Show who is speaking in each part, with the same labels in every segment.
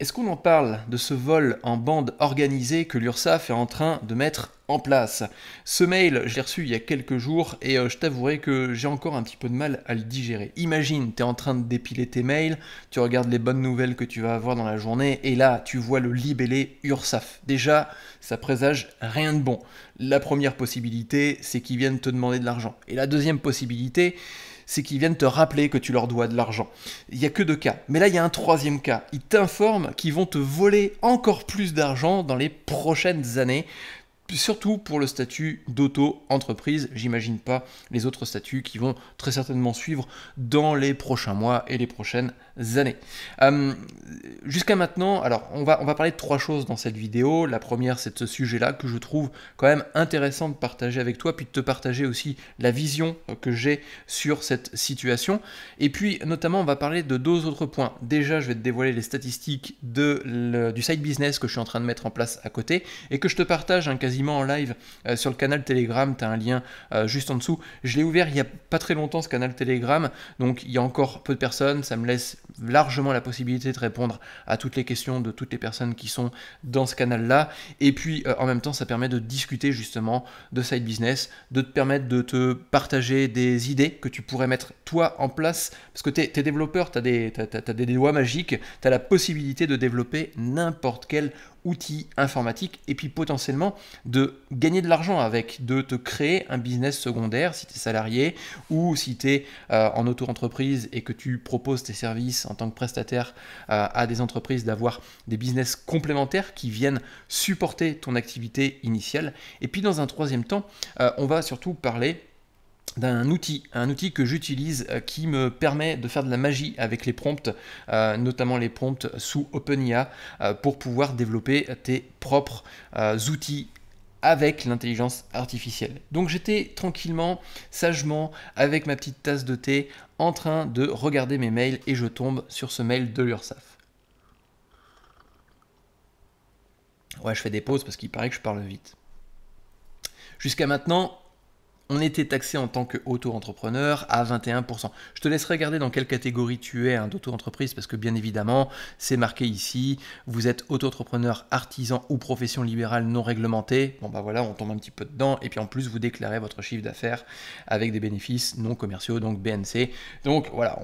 Speaker 1: Est-ce qu'on en parle de ce vol en bande organisée que l'URSSAF est en train de mettre en place Ce mail, je l'ai reçu il y a quelques jours et euh, je t'avouerai que j'ai encore un petit peu de mal à le digérer. Imagine, tu es en train de dépiler tes mails, tu regardes les bonnes nouvelles que tu vas avoir dans la journée et là, tu vois le libellé URSAF. Déjà, ça présage rien de bon. La première possibilité, c'est qu'ils viennent te demander de l'argent. Et la deuxième possibilité, c'est qu'ils viennent te rappeler que tu leur dois de l'argent. Il n'y a que deux cas. Mais là, il y a un troisième cas. Ils t'informent qu'ils vont te voler encore plus d'argent dans les prochaines années surtout pour le statut d'auto-entreprise. J'imagine pas les autres statuts qui vont très certainement suivre dans les prochains mois et les prochaines années années. Euh, jusqu'à maintenant, alors on va, on va parler de trois choses dans cette vidéo. La première, c'est de ce sujet-là que je trouve quand même intéressant de partager avec toi, puis de te partager aussi la vision euh, que j'ai sur cette situation. Et puis notamment, on va parler de deux autres points. Déjà, je vais te dévoiler les statistiques de du side business que je suis en train de mettre en place à côté et que je te partage hein, quasiment en live euh, sur le canal Telegram. Tu as un lien juste en dessous. Je l'ai ouvert il n'y a pas très longtemps ce canal Telegram, donc il y a encore peu de personnes. Ça me laisse largement la possibilité de répondre à toutes les questions de toutes les personnes qui sont dans ce canal-là. Et puis euh, en même temps, ça permet de discuter justement de side business, de te permettre de te partager des idées que tu pourrais mettre toi en place. Parce que tu es, développeur, tu as, as, des doigts magiques, tu as la possibilité de développer n'importe quel outils informatiques et puis potentiellement de gagner de l'argent avec, de te créer un business secondaire si tu es salarié ou si tu es euh, en auto-entreprise et que tu proposes tes services en tant que prestataire euh, à des entreprises d'avoir des business complémentaires qui viennent supporter ton activité initiale. Et puis dans un troisième temps, euh, on va surtout parler d'un outil, un outil que j'utilise euh, qui me permet de faire de la magie avec les prompts, euh, notamment les prompts sous OpenIA, euh, pour pouvoir développer tes propres outils avec l'intelligence artificielle. Donc j'étais tranquillement, sagement, avec ma petite tasse de thé, en train de regarder mes mails et je tombe sur ce mail de l'URSAF. Ouais, je fais des pauses parce qu'il paraît que je parle vite. Jusqu'à maintenant, on était taxé en tant qu'auto-entrepreneur à 21%. Je te laisserai regarder dans quelle catégorie tu es hein, d'auto-entreprise parce que bien évidemment, c'est marqué ici, vous êtes auto-entrepreneur, artisan ou profession libérale non réglementée. Bon bah voilà, on tombe un petit peu dedans et puis en plus vous déclarez votre chiffre d'affaires avec des bénéfices non commerciaux, donc BNC. Donc voilà,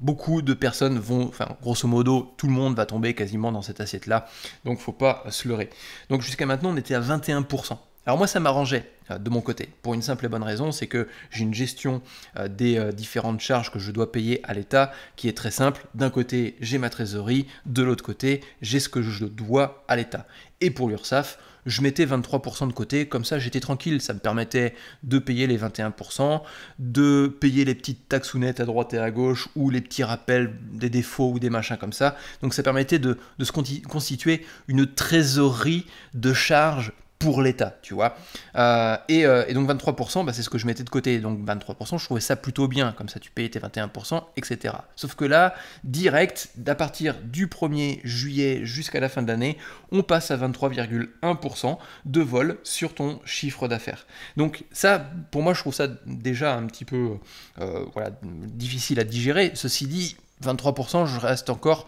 Speaker 1: beaucoup de personnes vont, enfin grosso modo, tout le monde va tomber quasiment dans cette assiette-là, donc faut pas se leurrer. Donc jusqu'à maintenant, on était à 21%. Alors moi, ça m'arrangeait euh, de mon côté, pour une simple et bonne raison, c'est que j'ai une gestion euh, des euh, différentes charges que je dois payer à l'État qui est très simple. D'un côté, j'ai ma trésorerie, de l'autre côté, j'ai ce que je dois à l'État. Et pour l'URSSAF, je mettais 23% de côté, comme ça j'étais tranquille, ça me permettait de payer les 21%, de payer les petites taxounettes à droite et à gauche, ou les petits rappels des défauts ou des machins comme ça. Donc ça permettait de, de se constituer une trésorerie de charges pour l'État, tu vois. Euh, euh, et, donc 23%, bah, c'est ce que je mettais de côté. Donc 23%, je trouvais ça plutôt bien, comme ça tu payais tes 21%, etc. Sauf que là, direct, d'à partir du 1er juillet jusqu'à la fin de l'année, on passe à 23,1% de vol sur ton chiffre d'affaires. Donc ça, pour moi, je trouve ça déjà un petit peu euh, difficile à digérer. Ceci dit, 23%, je reste encore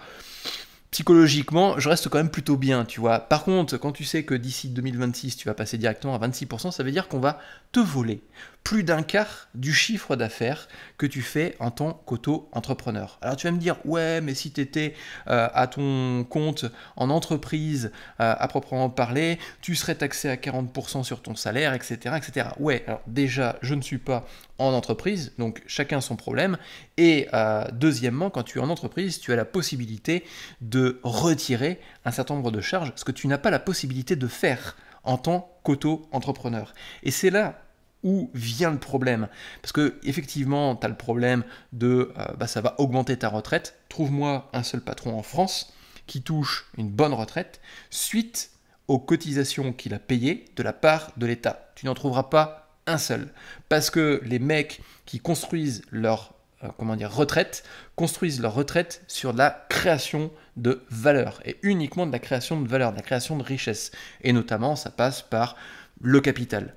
Speaker 1: psychologiquement, je reste quand même plutôt bien, tu vois. Par contre, quand tu sais que d'ici 2026, tu vas passer directement à 26%, ça veut dire qu'on va te voler plus d'un quart du chiffre d'affaires que tu fais en tant qu'auto-entrepreneur. Alors tu vas me dire, ouais, mais si tu étais euh, à ton compte en entreprise euh, à proprement parler, tu serais taxé à 40% sur ton salaire, etc., etc. Ouais, alors déjà, je ne suis pas en entreprise, donc chacun son problème. Et euh, deuxièmement, quand tu es en entreprise, tu as la possibilité de retirer un certain nombre de charges, ce que tu n'as pas la possibilité de faire en tant qu'auto-entrepreneur. Et c'est là où vient le problème. Parce que effectivement, tu as le problème de euh, bah, ça va augmenter ta retraite. Trouve-moi un seul patron en France qui touche une bonne retraite suite aux cotisations qu'il a payées de la part de l'État. Tu n'en trouveras pas un seul. Parce que les mecs qui construisent leur euh, comment dire, retraite, construisent leur retraite sur la création de valeur, et uniquement de la création de valeur, de la création de richesse. Et notamment, ça passe par le capital.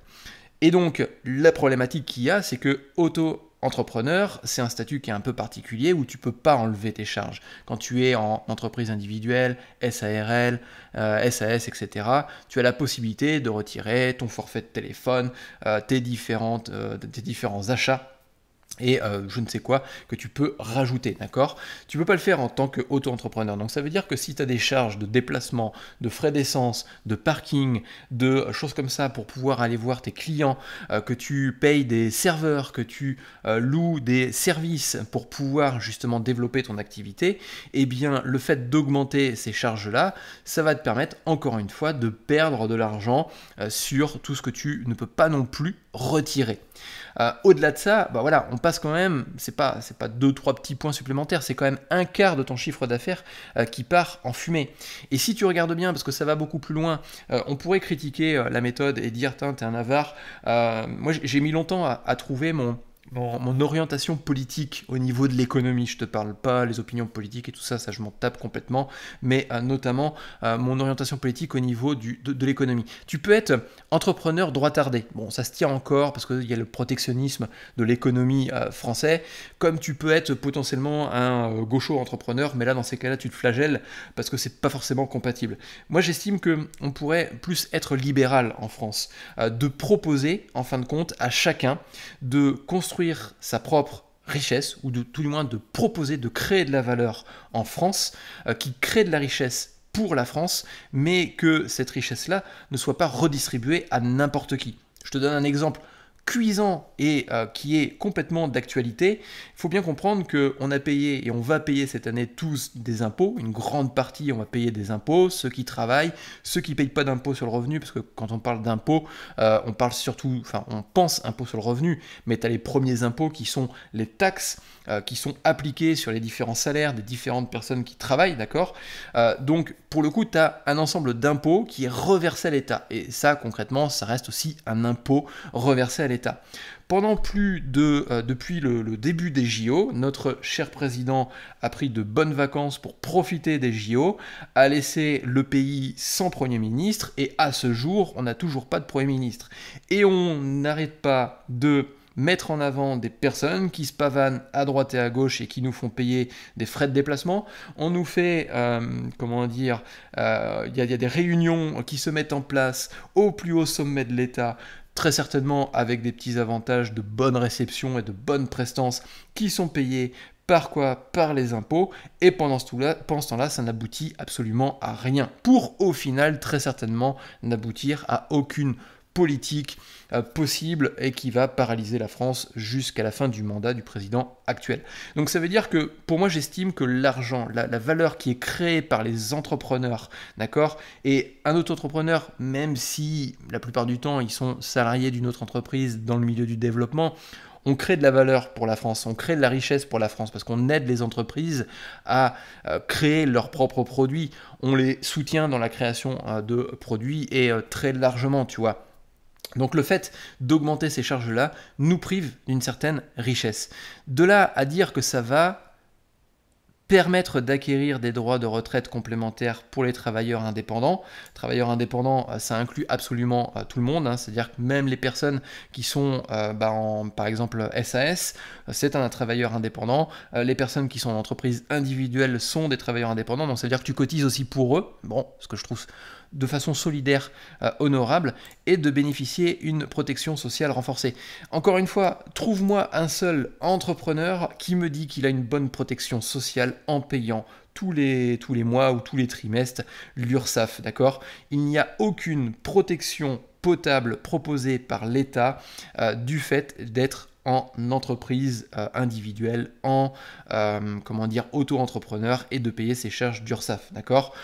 Speaker 1: Et donc, la problématique qu'il y a, c'est que auto entrepreneur, c'est un statut qui est un peu particulier où tu peux pas enlever tes charges. Quand tu es en entreprise individuelle, SARL, euh, SAS, etc., tu as la possibilité de retirer ton forfait de téléphone, euh, euh, tes différents achats et euh, je ne sais quoi que tu peux rajouter, d'accord Tu ne peux pas le faire en tant qu'auto-entrepreneur. Donc ça veut dire que si tu as des charges de déplacement, de frais d'essence, de parking, de euh, choses comme ça pour pouvoir aller voir tes clients, euh, que tu payes des serveurs, que tu loues des services pour pouvoir justement développer ton activité, eh bien le fait d'augmenter ces charges-là, ça va te permettre encore une fois de perdre de l'argent sur tout ce que tu ne peux pas non plus retirer. Euh, au-delà de ça, bah voilà, on passe quand même, c'est pas c'est pas deux trois petits points supplémentaires, c'est quand même un quart de ton chiffre d'affaires euh, qui part en fumée. Et si tu regardes bien, parce que ça va beaucoup plus loin, euh, on pourrait critiquer la méthode et dire tiens t'es un avare. moi j'ai mis longtemps à trouver mon mon, orientation politique au niveau de l'économie. Je te parle pas les opinions politiques et tout ça, ça je m'en tape complètement, mais euh, notamment euh, mon orientation politique au niveau de, l'économie. Tu peux être entrepreneur droit Bon, ça se tient encore parce qu'il y a le protectionnisme de l'économie euh, française, français, comme tu peux être potentiellement un gaucho entrepreneur, mais là dans ces cas-là tu te flagelles parce que c'est pas forcément compatible. Moi j'estime que on pourrait plus être libéral en France, de proposer en fin de compte à chacun de construire sa propre richesse, ou de, tout du moins de proposer de créer de la valeur en France, euh, qui crée de la richesse pour la France, mais que cette richesse-là ne soit pas redistribuée à n'importe qui. Je te donne un exemple cuisant et euh, qui est complètement d'actualité, il faut bien comprendre qu'on a payé et on va payer cette année tous des impôts, une grande partie on va payer des impôts, ceux qui travaillent, ceux qui ne payent pas d'impôts sur le revenu, parce que quand on parle d'impôts, euh, on parle surtout, enfin on pense impôts sur le revenu, mais tu as les premiers impôts qui sont les taxes euh, qui sont appliquées sur les différents salaires des différentes personnes qui travaillent, d'accord Donc pour le coup, tu as un ensemble d'impôts qui est reversé à l'État, et ça concrètement, ça reste aussi un impôt reversé à l'État l'État. Pendant plus de, euh, depuis le, début des JO, notre cher président a pris de bonnes vacances pour profiter des JO, a laissé le pays sans Premier ministre, et à ce jour, on n'a toujours pas de Premier ministre. Et on n'arrête pas de mettre en avant des personnes qui se pavanent à droite et à gauche et qui nous font payer des frais de déplacement. On nous fait, euh, comment dire, euh, il y, a des réunions qui se mettent en place au plus haut sommet de l'État très certainement avec des petits avantages de bonne réception et de bonne prestance qui sont payés par quoi Par les impôts. Et pendant ce temps-là, ça n'aboutit absolument à rien. Pour au final, très certainement, n'aboutir à aucune politique euh, possible et qui va paralyser la France jusqu'à la fin du mandat du président actuel. Donc ça veut dire que pour moi j'estime que l'argent, la, valeur qui est créée par les entrepreneurs, d'accord, et un autre entrepreneur, même si la plupart du temps ils sont salariés d'une autre entreprise dans le milieu du développement, on crée de la valeur pour la France, on crée de la richesse pour la France, parce qu'on aide les entreprises à euh, créer leurs propres produits, on les soutient dans la création euh, de produits et très largement, tu vois. Donc le fait d'augmenter ces charges-là nous prive d'une certaine richesse. De là à dire que ça va permettre d'acquérir des droits de retraite complémentaires pour les travailleurs indépendants. Travailleurs indépendants, euh, ça inclut absolument euh, tout le monde, hein. c'est-à-dire que même les personnes qui sont, euh, bah, en, par exemple, SAS, c'est un travailleur indépendant. les personnes qui sont en entreprise individuelle sont des travailleurs indépendants, donc ça veut dire que tu cotises aussi pour eux. Bon, ce que je trouve de façon solidaire, euh, honorable, et de bénéficier une protection sociale renforcée. Encore une fois, trouve-moi un seul entrepreneur qui me dit qu'il a une bonne protection sociale en payant tous les, tous les mois ou tous les trimestres l'URSSAF, d'accord Il n'y a aucune protection potable proposée par l'État euh, du fait d'être en entreprise euh, individuelle, en comment dire auto-entrepreneur et de payer ses charges d'URSSAF, d'accord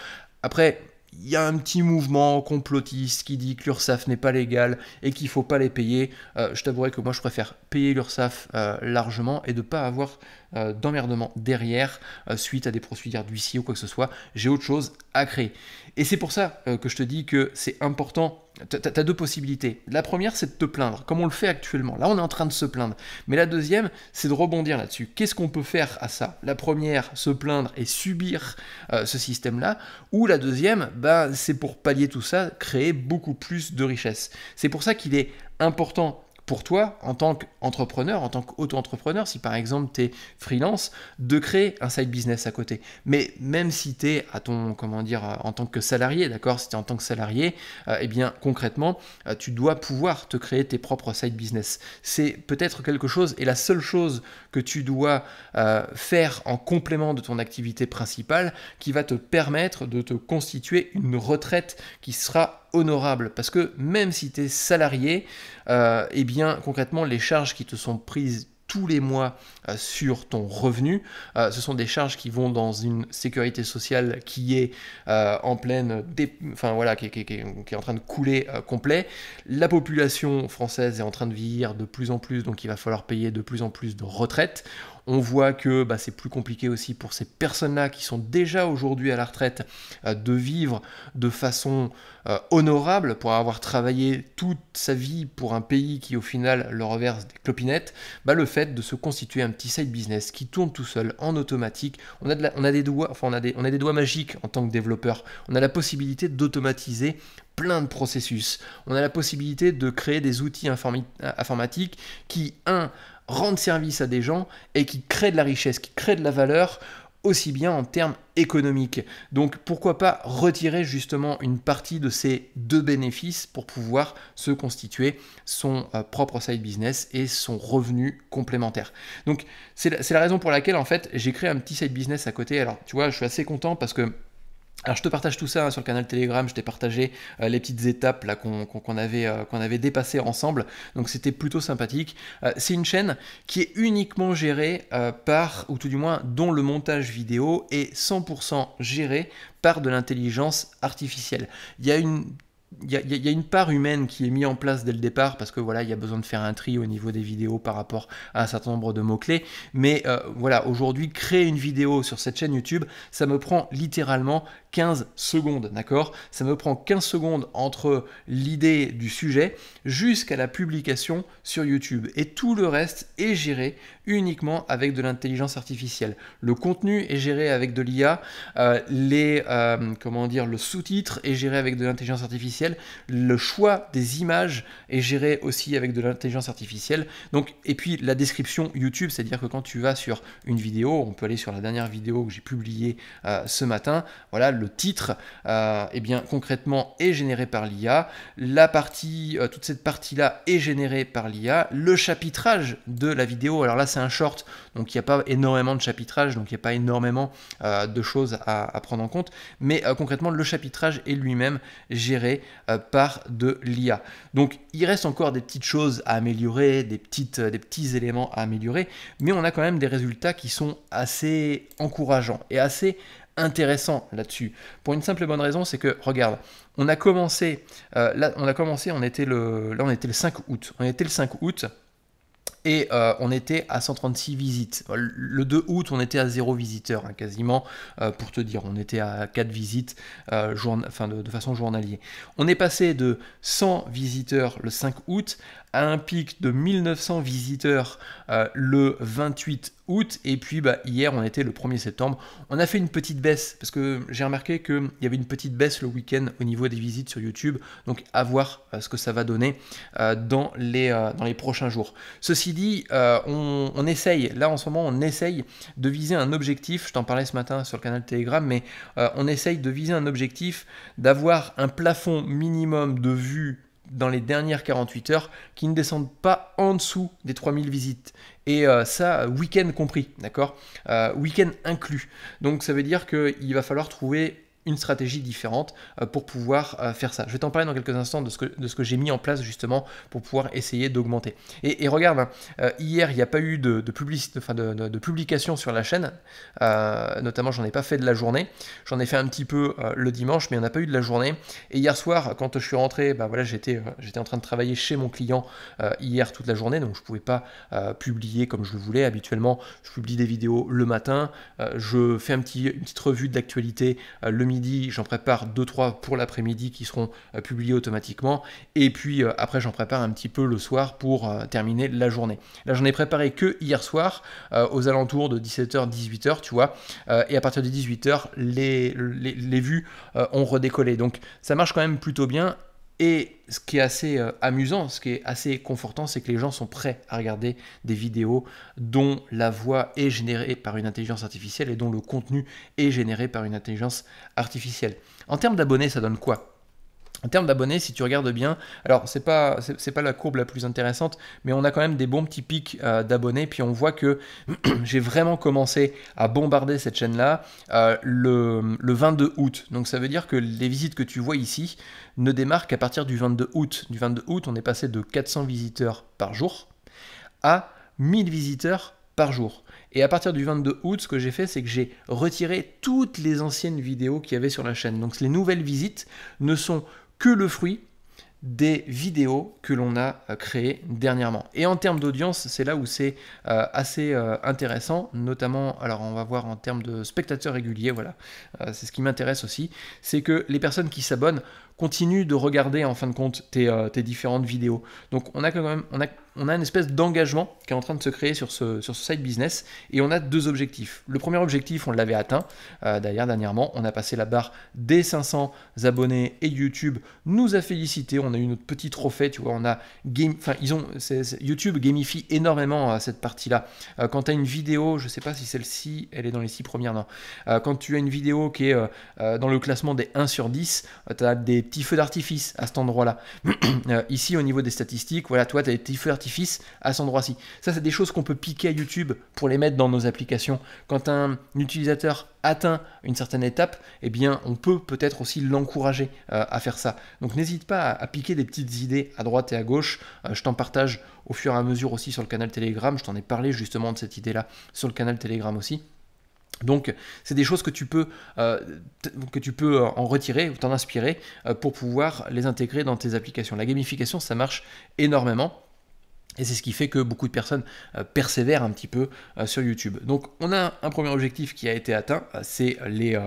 Speaker 1: Après, il y a un petit mouvement complotiste qui dit que l'URSAF n'est pas légal et qu'il ne faut pas les payer. Euh, je t'avouerai que moi, je préfère payer l'URSAF euh, largement et de ne pas avoir euh, d'emmerdement derrière suite à des procédures d'huissier ou quoi que ce soit. J'ai autre chose à créer. Et c'est pour ça que je te dis que c'est important tu as deux possibilités. La première, c'est de te plaindre, comme on le fait actuellement. Là, on est en train de se plaindre. Mais la deuxième, c'est de rebondir là-dessus. Qu'est-ce qu'on peut faire à ça La première, se plaindre et subir euh, ce système-là. Ou la deuxième, ben, c'est pour pallier tout ça, créer beaucoup plus de richesses. C'est pour ça qu'il est important pour toi, en tant qu'entrepreneur, en tant qu'auto-entrepreneur, si par exemple tu es freelance, de créer un side business à côté. Mais même si tu es à ton, comment dire, euh, en tant que salarié, d'accord, si en tant que salarié, euh, eh bien concrètement, euh, tu dois pouvoir te créer tes propres side business. C'est peut-être quelque chose et la seule chose que tu dois faire en complément de ton activité principale qui va te permettre de te constituer une retraite qui sera honorable parce que même si tu es salarié, et euh, eh bien concrètement les charges qui te sont prises tous les mois euh, sur ton revenu. Euh, ce sont des charges qui vont dans une sécurité sociale qui est en pleine, enfin voilà, qui, qui, est en train de couler complet. La population française est en train de vieillir de plus en plus, donc il va falloir payer de plus en plus de retraites. On voit que bah, c'est plus compliqué aussi pour ces personnes-là qui sont déjà aujourd'hui à la retraite euh, de vivre de façon euh, honorable pour avoir travaillé toute sa vie pour un pays qui au final leur verse des clopinettes. Bah, le fait de se constituer un petit side business qui tourne tout seul en automatique. On a, on a des doigts, enfin on a des, on a des doigts magiques en tant que développeur. On a la possibilité d'automatiser plein de processus. On a la possibilité de créer des outils informatiques qui, un, rendre service à des gens et qui créent de la richesse, qui créent de la valeur aussi bien en termes économiques. Donc pourquoi pas retirer justement une partie de ces deux bénéfices pour pouvoir se constituer son euh, propre side business et son revenu complémentaire. Donc c'est la, la, raison pour laquelle en fait j'ai créé un petit side business à côté. Alors tu vois, je suis assez content parce que alors je te partage tout ça hein, sur le canal Telegram, je t'ai partagé euh, les petites étapes là qu'on avait, euh, qu'on avait dépassées ensemble, donc c'était plutôt sympathique. Euh, c'est une chaîne qui est uniquement gérée par, ou tout du moins dont le montage vidéo est 100% géré par de l'intelligence artificielle. Il y a une il y, a une part humaine qui est mise en place dès le départ parce que voilà, il y a besoin de faire un tri au niveau des vidéos par rapport à un certain nombre de mots-clés. Mais euh, voilà, aujourd'hui, créer une vidéo sur cette chaîne YouTube, ça me prend littéralement 15 secondes, d'accord Ça me prend 15 secondes entre l'idée du sujet jusqu'à la publication sur YouTube. Et tout le reste est géré uniquement avec de l'intelligence artificielle. Le contenu est géré avec de l'IA, euh, les euh, comment dire, le sous-titre est géré avec de l'intelligence artificielle le choix des images est géré aussi avec de l'intelligence artificielle. Donc, et puis la description YouTube, c'est-à-dire que quand tu vas sur une vidéo, on peut aller sur la dernière vidéo que j'ai publiée euh, ce matin, voilà, le titre, euh, eh bien, concrètement, est généré par l'IA. La partie, euh, toute cette partie-là est générée par l'IA. Le chapitrage de la vidéo, alors là, c'est un short, donc il n'y a pas énormément de chapitrage, donc il n'y a pas énormément de choses à, prendre en compte. Mais concrètement, le chapitrage est lui-même géré euh, par de l'IA. Donc il reste encore des petites choses à améliorer, euh, des, petits éléments à améliorer, mais on a quand même des résultats qui sont assez encourageants et assez intéressants là-dessus. Pour une simple et bonne raison, c'est que, regarde, on a commencé, euh, là, on a commencé, on était le, là on était le 5 août. On était le 5 août, et euh, on était à 136 visites. Le 2 août, on était à 0 visiteurs hein, quasiment, euh, pour te dire, on était à 4 visites euh, de, de, façon journalier. On est passé de 100 visiteurs le 5 août un pic de 1900 visiteurs euh, le 28 août et puis bah, hier on était le 1er septembre. On a fait une petite baisse parce que j'ai remarqué qu'il y avait une petite baisse le week-end au niveau des visites sur YouTube. Donc à voir euh, ce que ça va donner euh, dans, les, dans les prochains jours. Ceci dit, on, on, essaye, là en ce moment on essaye de viser un objectif, je t'en parlais ce matin sur le canal Telegram, mais on essaye de viser un objectif d'avoir un plafond minimum de vues dans les dernières 48 heures qui ne descendent pas en dessous des 3000 visites. Et euh, ça, week-end compris, d'accord euh, Week-end inclus. Donc ça veut dire qu'il va falloir trouver stratégie différente euh, pour pouvoir euh, faire ça. Je vais t'en parler dans quelques instants de ce que, de ce que j'ai mis en place justement pour pouvoir essayer d'augmenter. Et, regarde, hein, euh, hier, il n'y a pas eu de, publicité, enfin de, publication sur la chaîne, notamment j'en ai pas fait de la journée, j'en ai fait un petit peu le dimanche, mais on n'a pas eu de la journée. Et hier soir, quand je suis rentré, bah voilà, j'étais j'étais en train de travailler chez mon client hier toute la journée, donc je pouvais pas publier comme je le voulais. Habituellement, je publie des vidéos le matin, je fais un petit, une petite revue de l'actualité le midi j'en prépare 2-3 pour l'après-midi qui seront euh, publiés automatiquement. Et puis euh, après, j'en prépare un petit peu le soir pour euh, terminer la journée. Là, j'en ai préparé que hier soir, aux alentours de 17h, 18h, tu vois. et à partir de 18h, les, les, les vues ont redécollé. Donc ça marche quand même plutôt bien et ce qui est assez euh, amusant, ce qui est assez confortant, c'est que les gens sont prêts à regarder des vidéos dont la voix est générée par une intelligence artificielle et dont le contenu est généré par une intelligence artificielle. En termes d'abonnés, ça donne quoi en termes d'abonnés, si tu regardes bien, alors c'est pas pas la courbe la plus intéressante, mais on a quand même des bons petits pics euh, d'abonnés. Puis on voit que j'ai vraiment commencé à bombarder cette chaîne là euh, le, 22 août. Donc ça veut dire que les visites que tu vois ici ne démarrent qu'à partir du 22 août. Du 22 août, on est passé de 400 visiteurs par jour à 1000 visiteurs par jour. Et à partir du 22 août, ce que j'ai fait, c'est que j'ai retiré toutes les anciennes vidéos qu'il y avait sur la chaîne. Donc les nouvelles visites ne sont que le fruit des vidéos que l'on a euh, créées dernièrement. Et en termes d'audience, c'est là où c'est euh, assez euh, intéressant, notamment, alors on va voir en termes de spectateurs réguliers, voilà, c'est ce qui m'intéresse aussi, c'est que les personnes qui s'abonnent continue de regarder en fin de compte euh, tes, différentes vidéos. Donc on a quand même on a, on a une espèce d'engagement qui est en train de se créer sur ce, ce site business et on a deux objectifs. Le premier objectif, on l'avait atteint euh, d'ailleurs dernièrement, on a passé la barre des 500 abonnés et YouTube nous a félicité, on a eu notre petit trophée, tu vois, on a game, enfin ils ont YouTube gamifie énormément euh, cette partie-là. quand tu as une vidéo, je ne sais pas si celle-ci, elle est dans les six premières non. quand tu as une vidéo qui est dans le classement des 1 sur 10, tu as des petits feux d'artifice à cet endroit-là. Euh, ici, au niveau des statistiques, voilà, toi, tu as des petits feux d'artifice à cet endroit-ci. Ça, c'est des choses qu'on peut piquer à YouTube pour les mettre dans nos applications. Quand un utilisateur atteint une certaine étape, eh bien, on peut peut-être aussi l'encourager euh, à faire ça. Donc, n'hésite pas à, piquer des petites idées à droite et à gauche. Euh, je t'en partage au fur et à mesure aussi sur le canal Telegram. Je t'en ai parlé justement de cette idée-là sur le canal Telegram aussi. Donc, c'est des choses que tu peux, euh, euh, en retirer ou t'en inspirer euh, pour pouvoir les intégrer dans tes applications. La gamification, ça marche énormément. Et c'est ce qui fait que beaucoup de personnes euh, persévèrent un petit peu euh, sur YouTube. Donc on a un premier objectif qui a été atteint, euh, c'est les,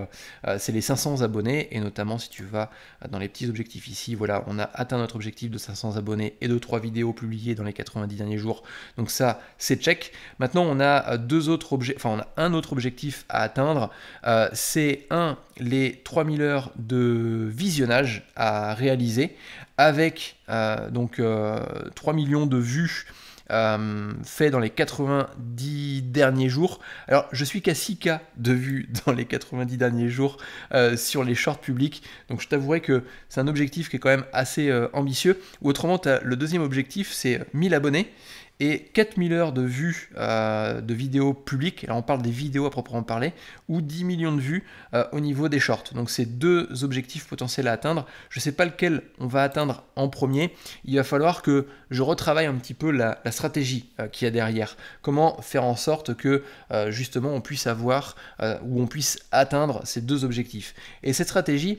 Speaker 1: les 500 abonnés. Et notamment si tu vas dans les petits objectifs ici, voilà, on a atteint notre objectif de 500 abonnés et de 3 vidéos publiées dans les 90 derniers jours. Donc ça, c'est check. Maintenant, on a deux autres enfin on a un autre objectif à atteindre. c'est un les 3000 heures de visionnage à réaliser avec euh, donc 3 euh, millions de vues euh, dans les 90 derniers jours. Alors, je suis qu'à 6K de vues dans les 90 derniers jours euh, sur les shorts publics. Donc, je t'avouerai que c'est un objectif qui est quand même assez ambitieux. Ou autrement, le deuxième objectif, c'est 1000 abonnés et 4000 heures de vues euh, de vidéos publiques, là on parle des vidéos à proprement parler, ou 10 millions de vues euh, au niveau des shorts. Donc c'est deux objectifs potentiels à atteindre. Je ne sais pas lequel on va atteindre en premier. Il va falloir que je retravaille un petit peu la, stratégie qui euh, qu'il y a derrière. Comment faire en sorte que justement on puisse avoir ou on puisse atteindre ces deux objectifs. Et cette stratégie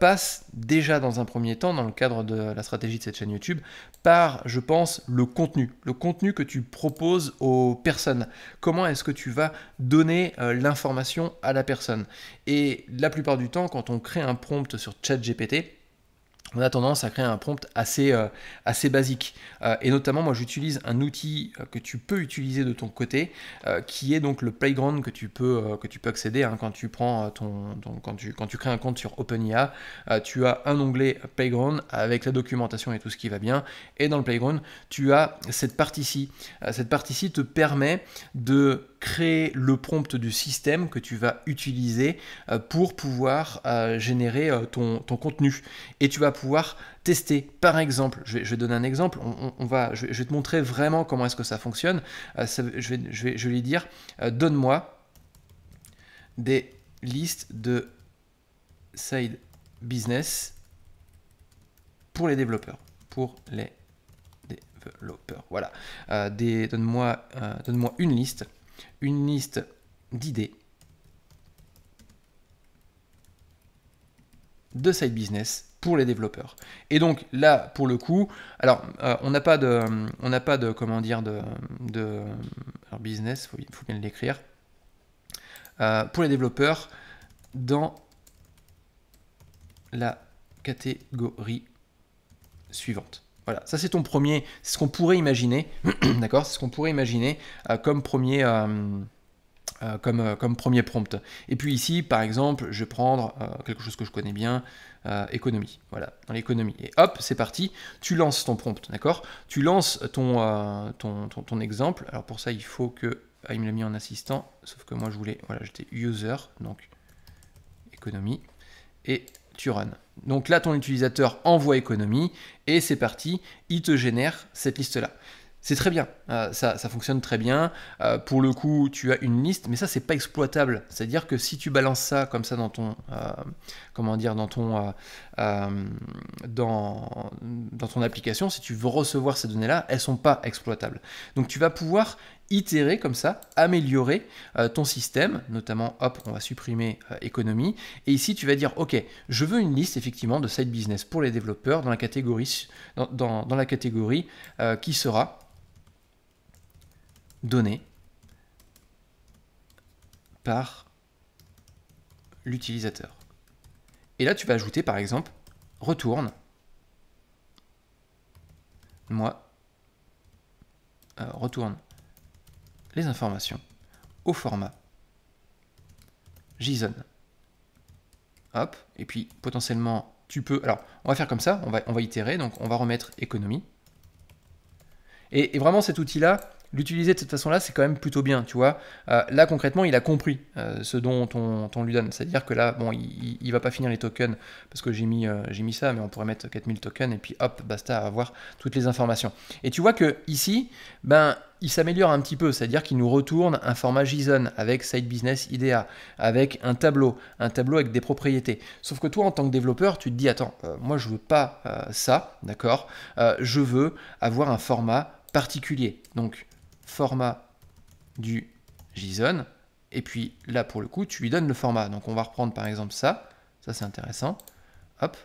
Speaker 1: passe déjà dans un premier temps, dans le cadre de la stratégie de cette chaîne YouTube, par, je pense, le contenu contenu que tu proposes aux personnes. Comment est-ce que tu vas donner euh, l'information à la personne Et la plupart du temps, quand on crée un prompt sur ChatGPT, on a tendance à créer un prompt assez, euh, assez basique. Euh, et notamment, moi, j'utilise un outil euh, que tu peux utiliser de ton côté, qui est donc le Playground que tu peux, que tu peux accéder hein. quand tu prends ton, quand, tu, quand tu crées un compte sur OpenIA. tu as un onglet Playground avec la documentation et tout ce qui va bien. Et dans le Playground, tu as cette partie-ci. cette partie-ci te permet de créer le prompt du système que tu vas utiliser euh, pour pouvoir euh, générer euh, ton, contenu. Et tu vas pouvoir tester. Par exemple, je vais, donner un exemple, on, va, je vais, te montrer vraiment comment est-ce que ça fonctionne. je, vais, je, lui dire, donne-moi des listes de side business pour les développeurs. Pour les développeurs. Voilà. Donne-moi une liste une liste d'idées de side business pour les développeurs. Et donc là, pour le coup, alors euh, on n'a pas de, on n'a pas de, comment dire, de, business, faut, bien l'écrire. Euh, pour les développeurs, dans la catégorie suivante. Voilà, ça c'est ton premier, c'est ce qu'on pourrait imaginer, d'accord C'est ce qu'on pourrait imaginer euh, comme premier. Euh, euh, comme, comme, premier prompt. Et puis ici, par exemple, je vais prendre quelque chose que je connais bien, économie. Voilà, dans l'économie. Et hop, c'est parti, tu lances ton prompt, d'accord Tu lances ton, ton, ton, exemple. Alors pour ça, il faut que... Ah, il me l'a mis en assistant, sauf que moi je voulais... Voilà, j'étais user, donc économie. Et tu runs. Donc là, ton utilisateur envoie économie et c'est parti, il te génère cette liste-là. C'est très bien, euh, ça, fonctionne très bien. Euh, pour le coup, tu as une liste, mais ça, c'est pas exploitable. C'est-à-dire que si tu balances ça comme ça dans ton, euh, comment dire, dans ton euh, dans, ton application, si tu veux recevoir ces données-là, elles ne sont pas exploitables. Donc tu vas pouvoir itérer comme ça, améliorer euh, ton système, notamment hop, on va supprimer euh, économie, et ici tu vas dire ok, je veux une liste effectivement de site business pour les développeurs dans la catégorie, dans, la catégorie qui sera donnée par l'utilisateur. Et là, tu vas ajouter par exemple retourne moi euh, retourne les informations au format JSON. Hop, et puis potentiellement tu peux. Alors, on va faire comme ça, on va, on va itérer, donc on va remettre économie. et vraiment cet outil-là, l'utiliser de cette façon-là, c'est quand même plutôt bien, tu vois. Euh, là, concrètement, il a compris euh, ce dont on, lui donne. C'est-à-dire que là, bon, il, il, va pas finir les tokens, parce que j'ai mis, euh, mis ça, mais on pourrait mettre 4000 tokens, et puis hop, basta, avoir toutes les informations. Et tu vois que ici, ben, il s'améliore un petit peu, c'est-à-dire qu'il nous retourne un format JSON avec Side Business IDEA, avec un tableau, un tableau avec des propriétés. Sauf que toi, en tant que développeur, tu te dis, attends, moi je veux pas ça, d'accord Je veux avoir un format particulier. Donc format du JSON, et puis là, pour le coup, tu lui donnes le format. Donc on va reprendre par exemple ça, ça c'est intéressant. Hop.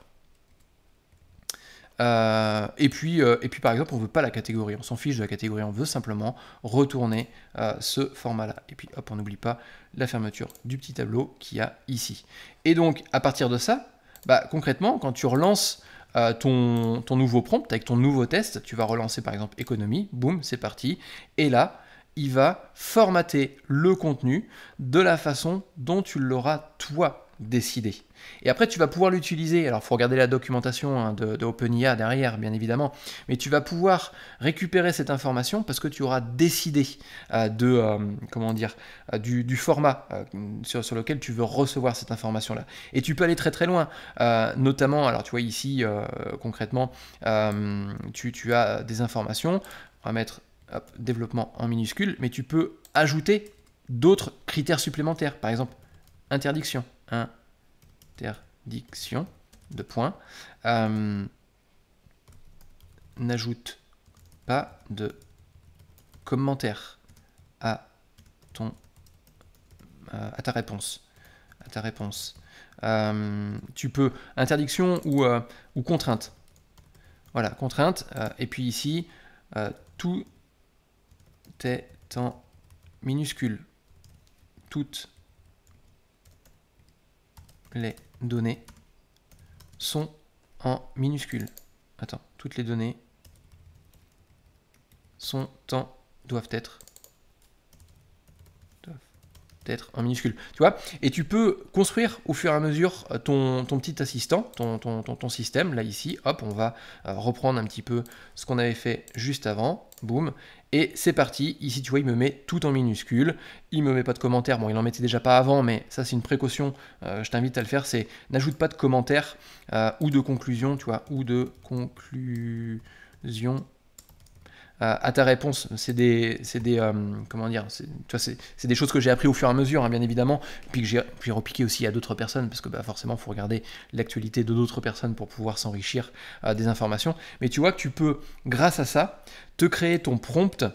Speaker 1: Euh, et, puis, euh, et puis par exemple, on veut pas la catégorie, on s'en fiche de la catégorie, on veut simplement retourner euh, ce format-là. Et puis hop, on n'oublie pas la fermeture du petit tableau qu'il y a ici. Et donc, à partir de ça, bah, concrètement, quand tu relances euh, ton, ton, nouveau prompt, avec ton nouveau test, tu vas relancer par exemple économie, boum, c'est parti. Et là, il va formater le contenu de la façon dont tu l'auras toi décider. Et après, tu vas pouvoir l'utiliser. Alors, il faut regarder la documentation hein, de, OpenIA derrière, bien évidemment. Mais tu vas pouvoir récupérer cette information parce que tu auras décidé euh, de, euh, comment dire, euh, du, format sur, lequel tu veux recevoir cette information-là. Et tu peux aller très très loin. notamment, alors tu vois ici, concrètement, tu, as des informations. On va mettre développement en minuscule, mais tu peux ajouter d'autres critères supplémentaires. Par exemple, interdiction interdiction de points. Euh, n'ajoute pas de commentaire à ton euh, à ta réponse. À ta réponse. Euh, tu peux interdiction ou, ou contrainte. Voilà, contrainte. et puis ici, tout est en minuscule. Toutes les données sont en minuscules. Attends, toutes les données sont en, doivent être être en minuscule, tu vois. Et tu peux construire au fur et à mesure euh, ton, ton petit assistant, ton, ton, ton, système. Là, ici, hop, on va euh, reprendre un petit peu ce qu'on avait fait juste avant. Boum. Et c'est parti. Ici, tu vois, il me met tout en minuscule. Il me met pas de commentaires. Bon, il en mettait déjà pas avant, mais ça, c'est une précaution. Euh, je t'invite à le faire. C'est n'ajoute pas de commentaires ou de conclusion, tu vois, ou de conclusion à ta réponse. C'est des, des euh, comment dire, c'est des choses que j'ai appris au fur et à mesure, hein, bien évidemment, puis que j'ai repiqué aussi à d'autres personnes, parce que bah, forcément, il faut regarder l'actualité de d'autres personnes pour pouvoir s'enrichir euh, des informations. Mais tu vois que tu peux, grâce à ça, te créer ton prompt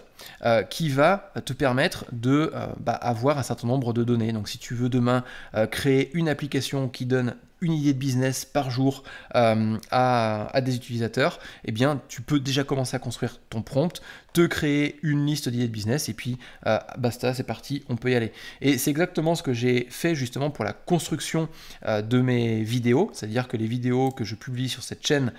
Speaker 1: euh, qui va te permettre de bah, avoir un certain nombre de données. Donc si tu veux demain créer une application qui donne une idée de business par jour euh, à, des utilisateurs, et eh bien, tu peux déjà commencer à construire ton prompt, te créer une liste d'idées de business, et puis euh, basta, c'est parti, on peut y aller. Et c'est exactement ce que j'ai fait justement pour la construction euh, de mes vidéos, c'est-à-dire que les vidéos que je publie sur cette chaîne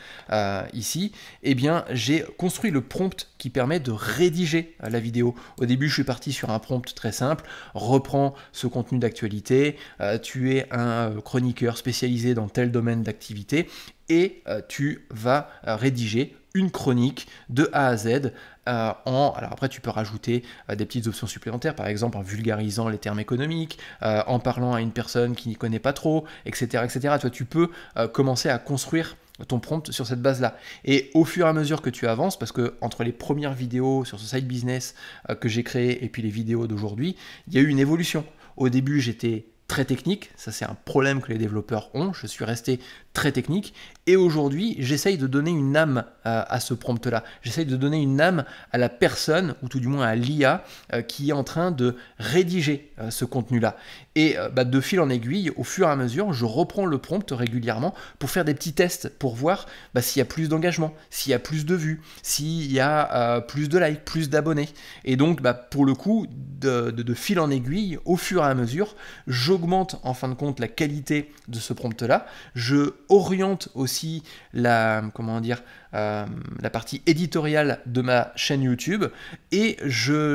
Speaker 1: ici, et eh bien, j'ai construit le prompt qui permet de rédiger la vidéo. Au début, je suis parti sur un prompt très simple, reprends ce contenu d'actualité, tu es un chroniqueur spécialisé dans tel domaine d'activité et euh, tu vas euh, rédiger une chronique de A à Z euh, en... Alors après, tu peux rajouter des petites options supplémentaires, par exemple en vulgarisant les termes économiques, en parlant à une personne qui n'y connaît pas trop, etc. etc. Toi, tu peux commencer à construire ton prompt sur cette base-là. Et au fur et à mesure que tu avances, parce que entre les premières vidéos sur ce site business que j'ai créé et puis les vidéos d'aujourd'hui, il y a eu une évolution. Au début, j'étais très technique, ça c'est un problème que les développeurs ont. Je suis resté très technique. Et aujourd'hui, j'essaye de donner une âme à ce prompt-là. J'essaye de donner une âme à la personne, ou tout du moins à l'IA, euh, qui est en train de rédiger euh, ce contenu-là. Et euh, bah, de fil en aiguille, au fur et à mesure, je reprends le prompt régulièrement pour faire des petits tests, pour voir bah, s'il y a plus d'engagement, s'il y a plus de vues, s'il y a plus de likes, plus d'abonnés. Et donc, bah, pour le coup, de, fil en aiguille, au fur et à mesure, j'augmente en fin de compte la qualité de ce prompt-là. Je oriente aussi la, comment dire, euh, la partie éditoriale de ma chaîne YouTube et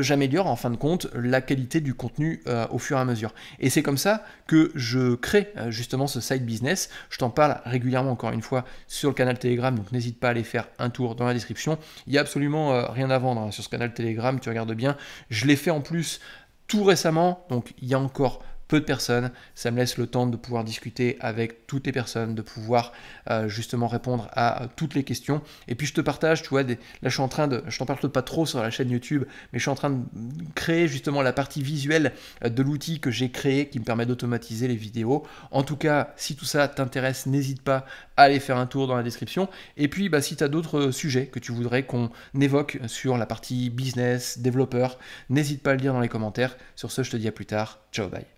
Speaker 1: j'améliore en fin de compte la qualité du contenu euh, au fur et à mesure. Et c'est comme ça que je crée euh, justement ce site business. Je t'en parle régulièrement encore une fois sur le canal Telegram, donc n'hésite pas à aller faire un tour dans la description. Il n'y a absolument rien à vendre hein, sur ce canal Telegram, tu regardes bien. Je l'ai fait en plus tout récemment, donc il y a encore peu de personnes. Ça me laisse le temps de pouvoir discuter avec toutes les personnes, de pouvoir euh, justement répondre à euh, toutes les questions. Et puis je te partage, tu vois, là je suis en train de, je t'en parle pas trop sur la chaîne YouTube, mais je suis en train de créer justement la partie visuelle euh, de l'outil que j'ai créé qui me permet d'automatiser les vidéos. En tout cas, si tout ça t'intéresse, n'hésite pas à aller faire un tour dans la description. Et puis bah, si tu as d'autres sujets que tu voudrais qu'on évoque sur la partie business, développeur, n'hésite pas à le dire dans les commentaires. Sur ce, je te dis à plus tard. Ciao, bye.